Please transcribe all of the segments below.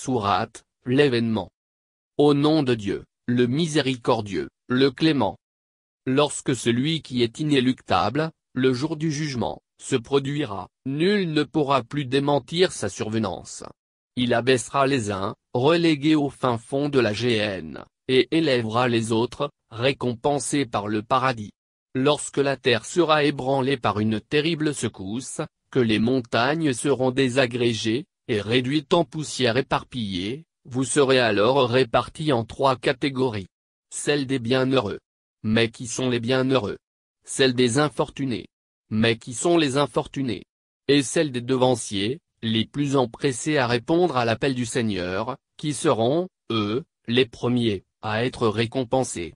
Sourate, l'événement. Au nom de Dieu, le miséricordieux, le clément. Lorsque celui qui est inéluctable, le jour du jugement, se produira, nul ne pourra plus démentir sa survenance. Il abaissera les uns, relégués au fin fond de la géhenne, et élèvera les autres, récompensés par le paradis. Lorsque la terre sera ébranlée par une terrible secousse, que les montagnes seront désagrégées, et réduite en poussière éparpillée, vous serez alors répartis en trois catégories. Celle des bienheureux. Mais qui sont les bienheureux Celle des infortunés. Mais qui sont les infortunés Et celle des devanciers, les plus empressés à répondre à l'appel du Seigneur, qui seront, eux, les premiers, à être récompensés.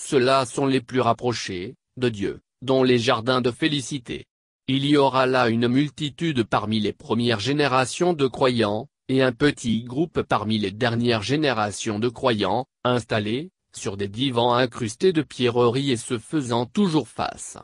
Ceux-là sont les plus rapprochés, de Dieu, dans les jardins de félicité. Il y aura là une multitude parmi les premières générations de croyants, et un petit groupe parmi les dernières générations de croyants, installés, sur des divans incrustés de pierreries et se faisant toujours face.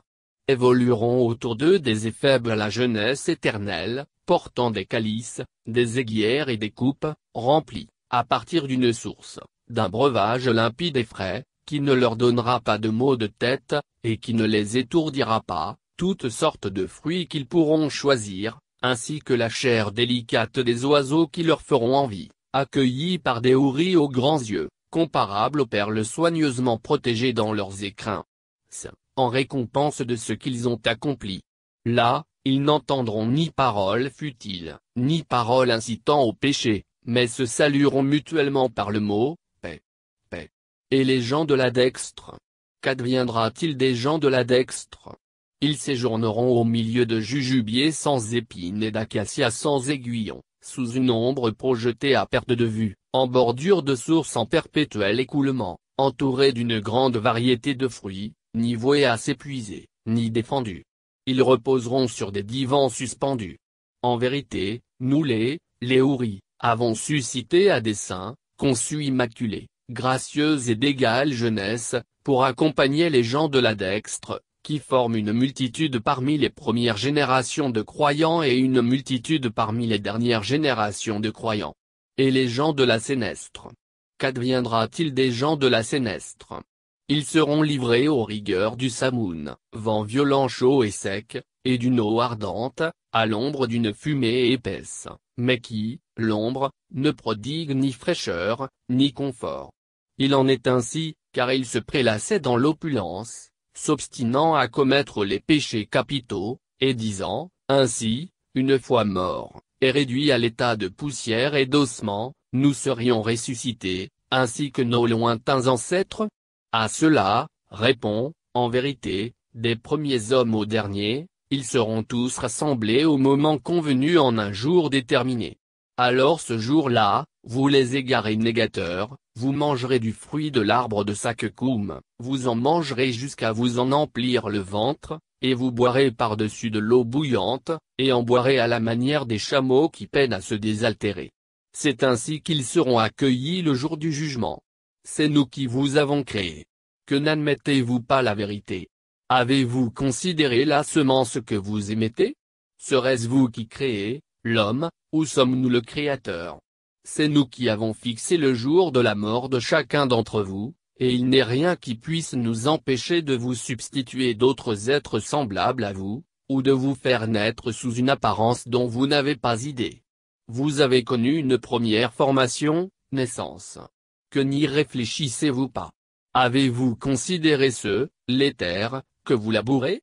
Évolueront autour d'eux des éphèbes à la jeunesse éternelle, portant des calices, des aiguières et des coupes, remplies, à partir d'une source, d'un breuvage limpide et frais, qui ne leur donnera pas de maux de tête, et qui ne les étourdira pas, toutes sortes de fruits qu'ils pourront choisir, ainsi que la chair délicate des oiseaux qui leur feront envie, accueillis par des houris aux grands yeux, comparables aux perles soigneusement protégées dans leurs écrins. En récompense de ce qu'ils ont accompli. Là, ils n'entendront ni parole futile, ni parole incitant au péché, mais se salueront mutuellement par le mot, paix. Paix. Et les gens de la dextre Qu'adviendra-t-il des gens de la dextre ils séjourneront au milieu de jujubiers sans épines et d'acacias sans aiguillons, sous une ombre projetée à perte de vue, en bordure de sources en perpétuel écoulement, entourés d'une grande variété de fruits, ni voués à s'épuiser, ni défendus. Ils reposeront sur des divans suspendus. En vérité, nous les, les houris, avons suscité à dessein, conçus immaculés, gracieuses et d'égale jeunesse, pour accompagner les gens de la dextre, qui forme une multitude parmi les premières générations de croyants et une multitude parmi les dernières générations de croyants. Et les gens de la Sénestre Qu'adviendra-t-il des gens de la Sénestre Ils seront livrés aux rigueurs du Samoun, vent violent chaud et sec, et d'une eau ardente, à l'ombre d'une fumée épaisse, mais qui, l'ombre, ne prodigue ni fraîcheur, ni confort. Il en est ainsi, car ils se prélassaient dans l'opulence, s'obstinant à commettre les péchés capitaux, et disant, ainsi, une fois mort, et réduit à l'état de poussière et d'ossement, nous serions ressuscités, ainsi que nos lointains ancêtres À cela, répond, en vérité, des premiers hommes aux derniers, ils seront tous rassemblés au moment convenu en un jour déterminé. Alors ce jour-là, vous les égarez négateurs, vous mangerez du fruit de l'arbre de Sakkoum, vous en mangerez jusqu'à vous en emplir le ventre, et vous boirez par-dessus de l'eau bouillante, et en boirez à la manière des chameaux qui peinent à se désaltérer. C'est ainsi qu'ils seront accueillis le jour du jugement. C'est nous qui vous avons créé. Que n'admettez-vous pas la vérité Avez-vous considéré la semence que vous émettez Serait-ce vous qui créez, l'homme, où sommes-nous le Créateur C'est nous qui avons fixé le jour de la mort de chacun d'entre vous, et il n'est rien qui puisse nous empêcher de vous substituer d'autres êtres semblables à vous, ou de vous faire naître sous une apparence dont vous n'avez pas idée. Vous avez connu une première formation, naissance. Que n'y réfléchissez-vous pas Avez-vous considéré les l'éther, que vous labourez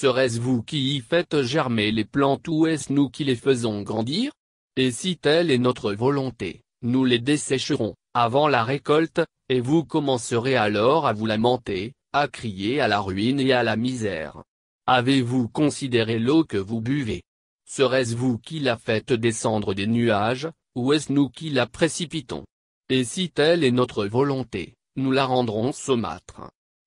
Serait-ce vous qui y faites germer les plantes ou est-ce nous qui les faisons grandir Et si telle est notre volonté, nous les dessécherons, avant la récolte, et vous commencerez alors à vous lamenter, à crier à la ruine et à la misère. Avez-vous considéré l'eau que vous buvez Serait-ce vous qui la faites descendre des nuages, ou est-ce nous qui la précipitons Et si telle est notre volonté, nous la rendrons saumâtre.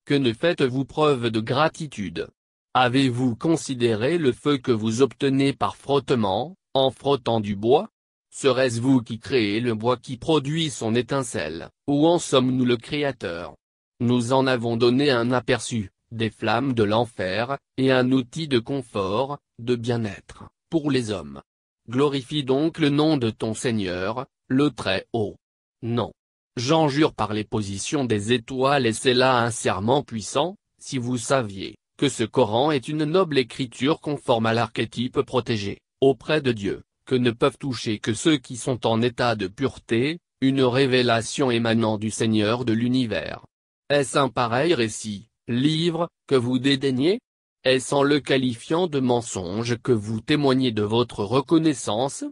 Que ne faites-vous preuve de gratitude Avez-vous considéré le feu que vous obtenez par frottement, en frottant du bois Serait-ce vous qui créez le bois qui produit son étincelle, ou en sommes-nous le créateur Nous en avons donné un aperçu, des flammes de l'enfer, et un outil de confort, de bien-être, pour les hommes. Glorifie donc le nom de ton Seigneur, le Très-Haut. Non. J'en jure par les positions des étoiles et c'est là un serment puissant, si vous saviez que ce Coran est une noble écriture conforme à l'archétype protégé, auprès de Dieu, que ne peuvent toucher que ceux qui sont en état de pureté, une révélation émanant du Seigneur de l'univers. Est-ce un pareil récit, livre, que vous dédaignez Est-ce en le qualifiant de mensonge que vous témoignez de votre reconnaissance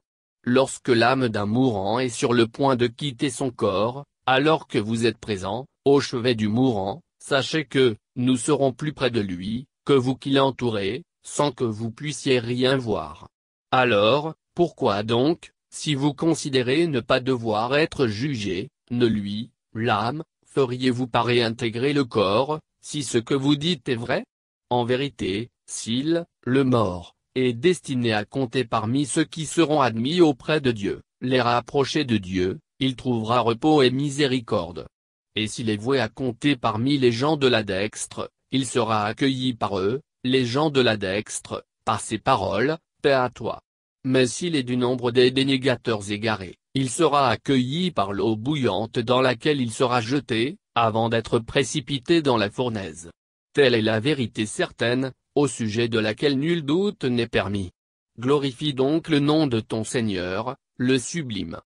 Lorsque l'âme d'un mourant est sur le point de quitter son corps, alors que vous êtes présent, au chevet du mourant, sachez que, nous serons plus près de lui, que vous qui l'entourez, sans que vous puissiez rien voir. Alors, pourquoi donc, si vous considérez ne pas devoir être jugé, ne lui, l'âme, feriez-vous pas réintégrer le corps, si ce que vous dites est vrai En vérité, s'il, le mort, est destiné à compter parmi ceux qui seront admis auprès de Dieu, les rapprocher de Dieu, il trouvera repos et miséricorde et s'il est voué à compter parmi les gens de la dextre, il sera accueilli par eux, les gens de la dextre, par ses paroles, paix à toi. Mais s'il est du nombre des dénégateurs égarés, il sera accueilli par l'eau bouillante dans laquelle il sera jeté, avant d'être précipité dans la fournaise. Telle est la vérité certaine, au sujet de laquelle nul doute n'est permis. Glorifie donc le nom de ton Seigneur, le sublime.